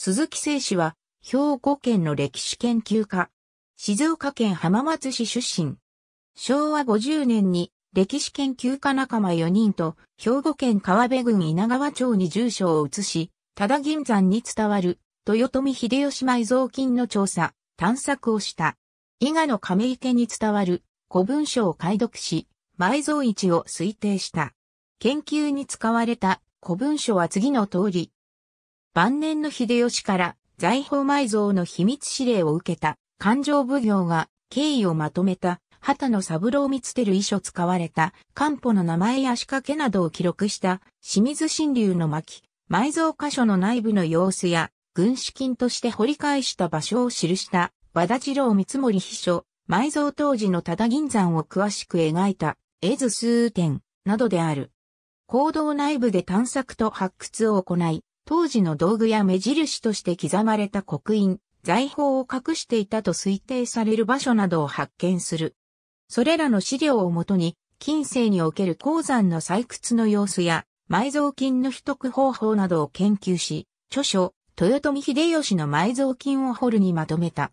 鈴木誠氏は、兵庫県の歴史研究家。静岡県浜松市出身。昭和50年に歴史研究家仲間4人と兵庫県川辺郡稲川町に住所を移し、多田銀山に伝わる豊臣秀吉埋蔵金の調査、探索をした。伊賀の亀池に伝わる古文書を解読し、埋蔵位置を推定した。研究に使われた古文書は次の通り、晩年の秀吉から財宝埋蔵の秘密指令を受けた勘定奉行が経緯をまとめた畑野三郎見つける遺書使われた漢方の名前や仕掛けなどを記録した清水新流の巻、埋蔵箇所の内部の様子や軍資金として掘り返した場所を記した和田次郎三森秘書、埋蔵当時の多田銀山を詳しく描いた絵図数点などである。行動内部で探索と発掘を行い、当時の道具や目印として刻まれた刻印、財宝を隠していたと推定される場所などを発見する。それらの資料をもとに、近世における鉱山の採掘の様子や、埋蔵金の取得方法などを研究し、著書、豊臣秀吉の埋蔵金を掘るにまとめた。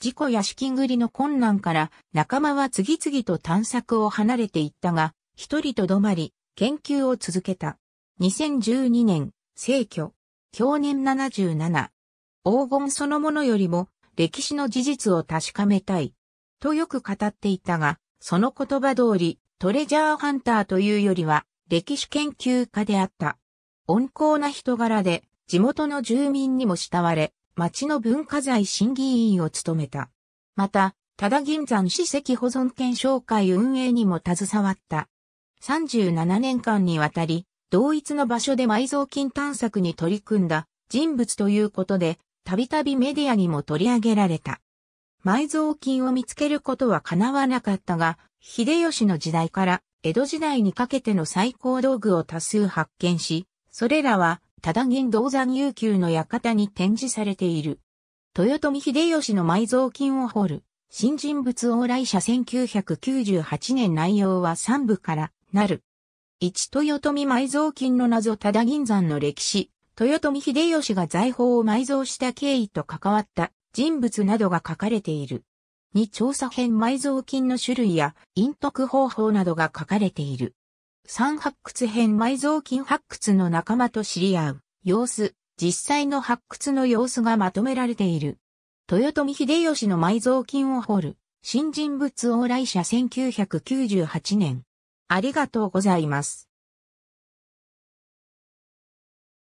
事故や資金繰りの困難から仲間は次々と探索を離れていったが、一人とどまり、研究を続けた。2012年、逝去、享年77。黄金そのものよりも歴史の事実を確かめたい。とよく語っていたが、その言葉通り、トレジャーハンターというよりは、歴史研究家であった。温厚な人柄で、地元の住民にも慕われ、町の文化財審議委員を務めた。また、多田銀山史跡保存権紹介運営にも携わった。37年間にわたり、同一の場所で埋蔵金探索に取り組んだ人物ということで、たびたびメディアにも取り上げられた。埋蔵金を見つけることは叶わなかったが、秀吉の時代から江戸時代にかけての最高道具を多数発見し、それらは、ただ銀銅山悠久の館に展示されている。豊臣秀吉の埋蔵金を掘る、新人物往来者1998年内容は3部からなる。1豊臣埋蔵金の謎ただ銀山の歴史、豊臣秀吉が財宝を埋蔵した経緯と関わった人物などが書かれている。2調査編埋蔵金の種類や陰徳方法などが書かれている。3発掘編埋蔵金発掘の仲間と知り合う様子、実際の発掘の様子がまとめられている。豊臣秀吉の埋蔵金を掘る、新人物往来者1998年。ありがとうございます。